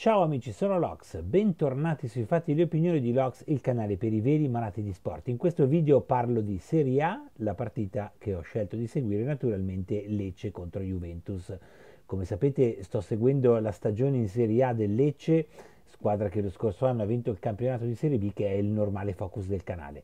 Ciao amici, sono Lox, bentornati sui fatti e le opinioni di Lox, il canale per i veri malati di sport. In questo video parlo di Serie A, la partita che ho scelto di seguire naturalmente Lecce contro Juventus. Come sapete sto seguendo la stagione in Serie A del Lecce, squadra che lo scorso anno ha vinto il campionato di Serie B che è il normale focus del canale.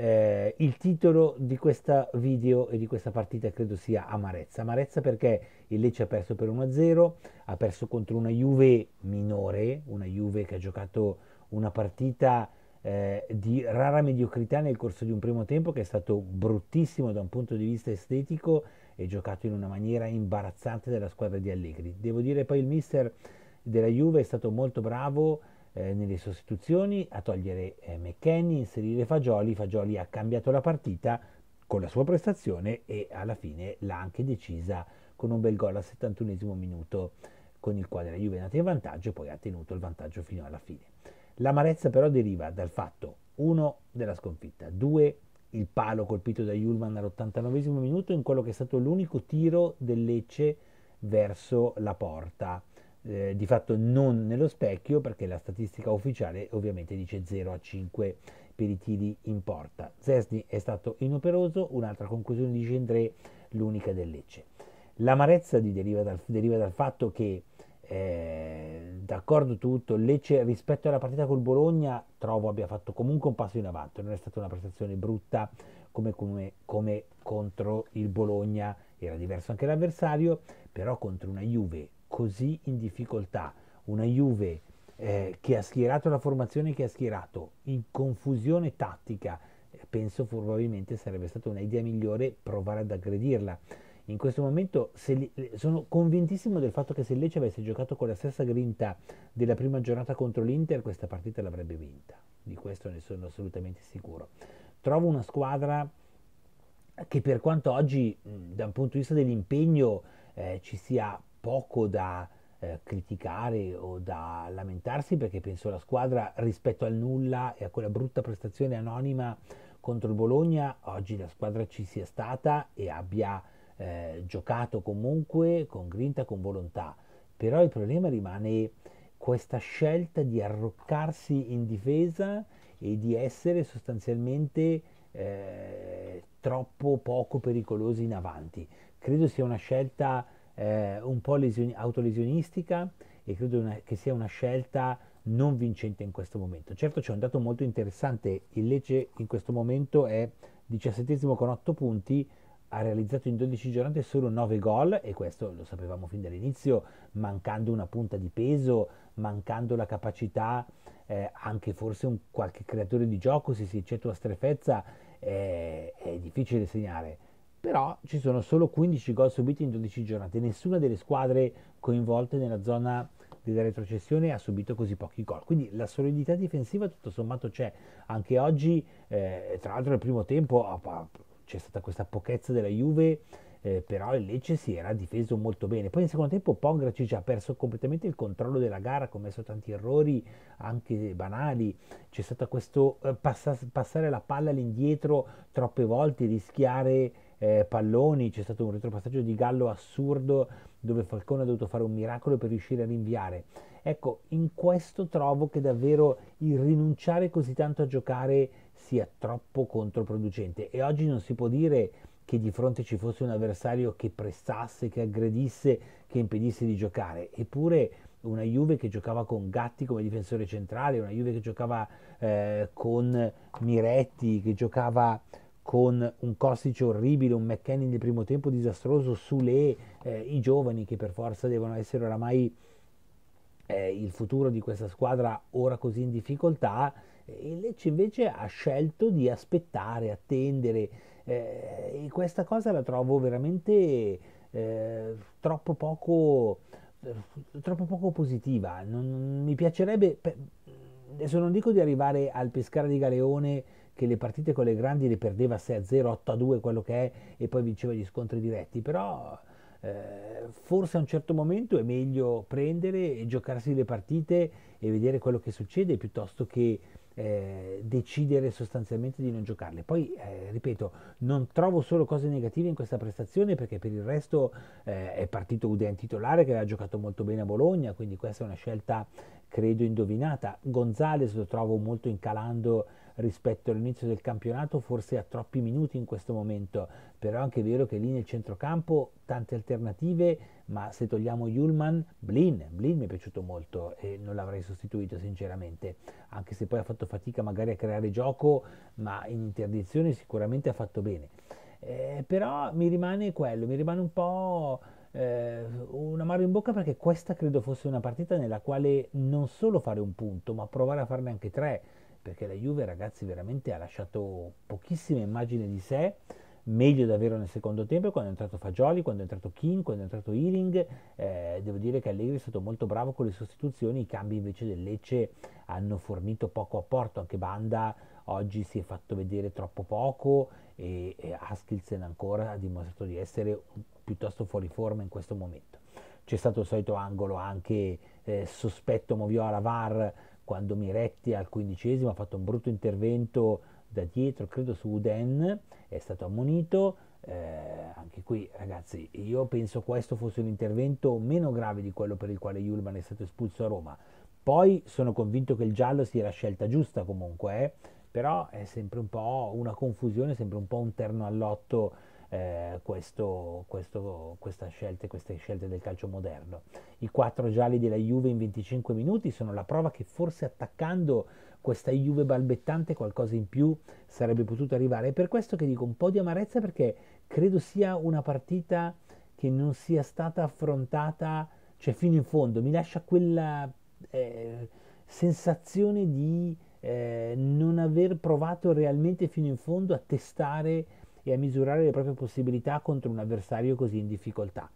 Eh, il titolo di questo video e di questa partita credo sia amarezza. Amarezza perché il Lecce ha perso per 1-0, ha perso contro una Juve minore, una Juve che ha giocato una partita eh, di rara mediocrità nel corso di un primo tempo che è stato bruttissimo da un punto di vista estetico e giocato in una maniera imbarazzante dalla squadra di Allegri. Devo dire poi il mister della Juve è stato molto bravo eh, nelle sostituzioni, a togliere eh, McKenny, inserire Fagioli, Fagioli ha cambiato la partita con la sua prestazione e alla fine l'ha anche decisa con un bel gol al 71 minuto con il quale la Juve è nata in vantaggio e poi ha tenuto il vantaggio fino alla fine. L'amarezza però deriva dal fatto 1 della sconfitta, 2 il palo colpito da Julman all'89 minuto in quello che è stato l'unico tiro del Lecce verso la porta eh, di fatto non nello specchio perché la statistica ufficiale ovviamente dice 0 a 5 per i tiri in porta. Zesni è stato inoperoso, un'altra conclusione di Gendré, l'unica del Lecce. L'amarezza deriva dal, deriva dal fatto che eh, d'accordo tutto, Lecce rispetto alla partita col Bologna trovo abbia fatto comunque un passo in avanti, non è stata una prestazione brutta come, come, come contro il Bologna, era diverso anche l'avversario, però contro una Juve così in difficoltà, una Juve eh, che ha schierato la formazione che ha schierato, in confusione tattica, eh, penso probabilmente sarebbe stata un'idea migliore provare ad aggredirla. In questo momento li, sono convintissimo del fatto che se Lecce avesse giocato con la stessa grinta della prima giornata contro l'Inter, questa partita l'avrebbe vinta. Di questo ne sono assolutamente sicuro. Trovo una squadra che per quanto oggi, da un punto di vista dell'impegno, eh, ci sia poco da eh, criticare o da lamentarsi perché penso la squadra rispetto al nulla e a quella brutta prestazione anonima contro il Bologna, oggi la squadra ci sia stata e abbia eh, giocato comunque con grinta, con volontà. Però il problema rimane questa scelta di arroccarsi in difesa e di essere sostanzialmente eh, troppo poco pericolosi in avanti. Credo sia una scelta eh, un po' lesion- autolesionistica e credo una, che sia una scelta non vincente in questo momento. Certo c'è un dato molto interessante, il Lecce in questo momento è diciassettesimo con 8 punti, ha realizzato in 12 giornate solo 9 gol e questo lo sapevamo fin dall'inizio, mancando una punta di peso, mancando la capacità eh, anche forse un qualche creatore di gioco, se si eccettua strefezza, eh, è difficile segnare però ci sono solo 15 gol subiti in 12 giornate, nessuna delle squadre coinvolte nella zona della retrocessione ha subito così pochi gol, quindi la solidità difensiva tutto sommato c'è, anche oggi eh, tra l'altro nel primo tempo c'è stata questa pochezza della Juve, eh, però il Lecce si era difeso molto bene, poi nel secondo tempo Pongracic ha perso completamente il controllo della gara, ha commesso tanti errori anche banali, c'è stato questo eh, passa, passare la palla all'indietro troppe volte, rischiare eh, palloni, c'è stato un retropassaggio di Gallo assurdo dove Falcone ha dovuto fare un miracolo per riuscire a rinviare. Ecco, in questo trovo che davvero il rinunciare così tanto a giocare sia troppo controproducente e oggi non si può dire che di fronte ci fosse un avversario che pressasse, che aggredisse, che impedisse di giocare, eppure una Juve che giocava con Gatti come difensore centrale, una Juve che giocava eh, con Miretti, che giocava con un Kostic orribile, un McKennie nel primo tempo disastroso sulle eh, i giovani che per forza devono essere oramai eh, il futuro di questa squadra ora così in difficoltà, il Lecce invece ha scelto di aspettare, attendere eh, e questa cosa la trovo veramente eh, troppo poco, troppo poco positiva. Non, non mi piacerebbe, adesso non dico di arrivare al Pescara di Galeone che le partite con le grandi le perdeva 6-0, 8-2, quello che è, e poi vinceva gli scontri diretti, però eh, forse a un certo momento è meglio prendere e giocarsi le partite e vedere quello che succede piuttosto che eh, decidere sostanzialmente di non giocarle. Poi, eh, ripeto, non trovo solo cose negative in questa prestazione perché per il resto eh, è partito Udea in titolare che aveva giocato molto bene a Bologna, quindi questa è una scelta credo indovinata. Gonzales lo trovo molto incalando rispetto all'inizio del campionato, forse ha troppi minuti in questo momento, però è anche vero che lì nel centrocampo tante alternative, ma se togliamo Yulman, Blin, Blin mi è piaciuto molto e non l'avrei sostituito sinceramente, anche se poi ha fatto fatica magari a creare gioco, ma in interdizione sicuramente ha fatto bene. Eh, però mi rimane quello, mi rimane un po' eh, un amaro in bocca perché questa credo fosse una partita nella quale non solo fare un punto, ma provare a farne anche tre perché la Juve ragazzi veramente ha lasciato pochissima immagine di sé, meglio davvero nel secondo tempo, quando è entrato Fagioli, quando è entrato King, quando è entrato Ealing, eh, devo dire che Allegri è stato molto bravo con le sostituzioni, i cambi invece del Lecce hanno fornito poco apporto, anche Banda oggi si è fatto vedere troppo poco e, e Haskilsen ancora ha dimostrato di essere piuttosto fuori forma in questo momento. C'è stato il solito angolo anche eh, sospetto Moviola VAR quando Miretti al quindicesimo ha fatto un brutto intervento da dietro, credo su Uden, è stato ammonito. Eh, anche qui ragazzi io penso questo fosse un intervento meno grave di quello per il quale Julman è stato espulso a Roma poi sono convinto che il giallo sia la scelta giusta comunque eh? però è sempre un po' una confusione sempre un po' un terno all'otto eh, questo, questo, scelte, queste scelte del calcio moderno. I quattro gialli della Juve in 25 minuti sono la prova che forse attaccando questa Juve balbettante qualcosa in più sarebbe potuto arrivare. È per questo che dico un po' di amarezza perché credo sia una partita che non sia stata affrontata cioè, fino in fondo. Mi lascia quella eh, sensazione di eh, non aver provato realmente fino in fondo a testare e a misurare le proprie possibilità contro un avversario così in difficoltà.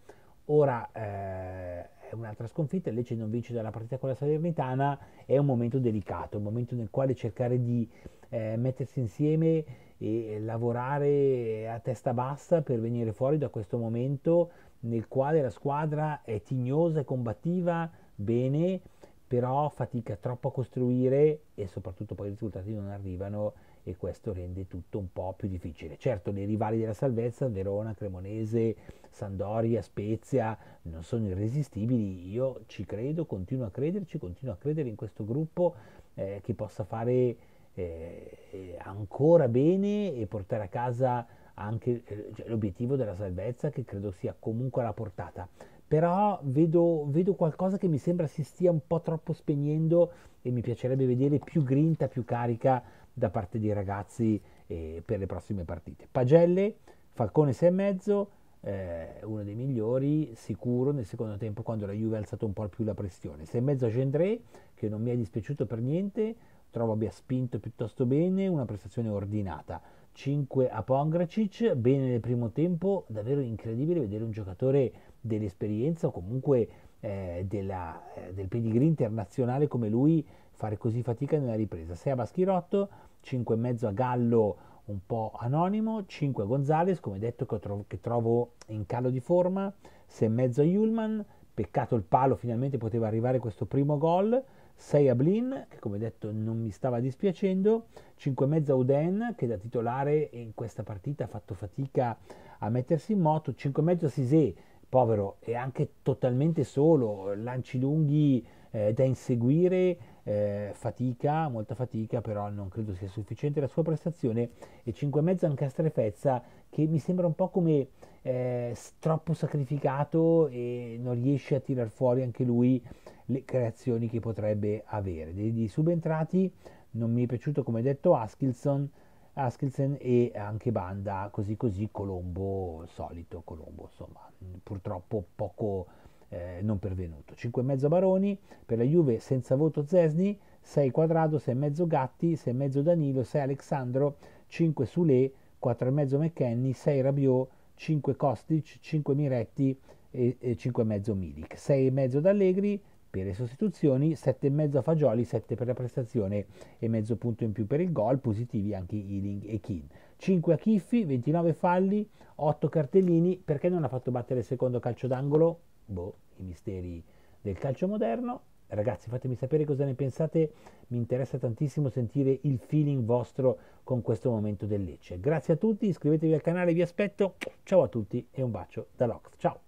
Ora eh, è un'altra sconfitta, il Lecce non vince dalla partita con la Salernitana, è un momento delicato, un momento nel quale cercare di eh, mettersi insieme e lavorare a testa bassa per venire fuori da questo momento nel quale la squadra è tignosa e combattiva bene, però fatica troppo a costruire e soprattutto poi i risultati non arrivano e questo rende tutto un po' più difficile. Certo dei rivali della salvezza, Verona, Cremonese, Sandoria, Spezia, non sono irresistibili, io ci credo, continuo a crederci, continuo a credere in questo gruppo eh, che possa fare eh, eh ancora bene e portare a casa anche eh, cioè, l'obiettivo della salvezza che credo sia comunque alla portata. Però vedo, vedo qualcosa che mi sembra si stia un po' troppo spegnendo e mi piacerebbe vedere più grinta, più carica da parte dei ragazzi eh, per le prossime partite. Pagelle, Falcone 6,5, eh, uno dei migliori sicuro nel secondo tempo quando la Juve ha alzato un po' più la pressione. 6,5 a Gendré, che non mi è dispiaciuto per niente, trovo abbia spinto piuttosto bene, una prestazione ordinata. 5 a Pongracic, bene nel primo tempo, davvero incredibile vedere un giocatore dell'esperienza o comunque eh, della, eh, del pedigree internazionale come lui fare così fatica nella ripresa. 6 a Baschirotto, 5,5 a Gallo un po' anonimo, 5 a Gonzales, come detto che, trovo, che trovo in calo di forma, 6,5 a Yulman, peccato il palo, finalmente poteva arrivare questo primo gol, 6 a Blin, che come detto non mi stava dispiacendo, 5,5 a Uden, che da titolare in questa partita ha fatto fatica a mettersi in moto, 5,5 a Sisè, povero, è anche totalmente solo, lanci lunghi eh, da inseguire, eh, fatica, molta fatica, però non credo sia sufficiente la sua prestazione e 5,5 anche a strefezza che mi sembra un po' come eh, troppo sacrificato e non riesce a tirar fuori anche lui le creazioni che potrebbe avere. Dei, dei subentrati non mi è piaciuto come detto Askilson, Askelsen e anche Banda, così così Colombo solito, Colombo insomma, purtroppo poco eh, non pervenuto. 5 e mezzo Baroni per la Juve senza voto Zesni, 6 Quadrado, 6 e mezzo Gatti, 6 e mezzo Danilo, 6 Alexandro, 5 Sule, mezzo McKenny, 6 Rabiot, 5 Kostic, 5 Miretti e, 5 e mezzo Milik, 6 e mezzo D'Allegri, per le sostituzioni, 7,5 a Fagioli, 7 per la prestazione e mezzo punto in più per il gol, positivi anche Ealing e Kin. 5 a Chiffi, 29 falli, 8 cartellini, perché non ha fatto battere il secondo calcio d'angolo? Boh, i misteri del calcio moderno. Ragazzi, fatemi sapere cosa ne pensate, mi interessa tantissimo sentire il feeling vostro con questo momento del Lecce. Grazie a tutti, iscrivetevi al canale, vi aspetto. Ciao a tutti e un bacio da Lox. Ciao!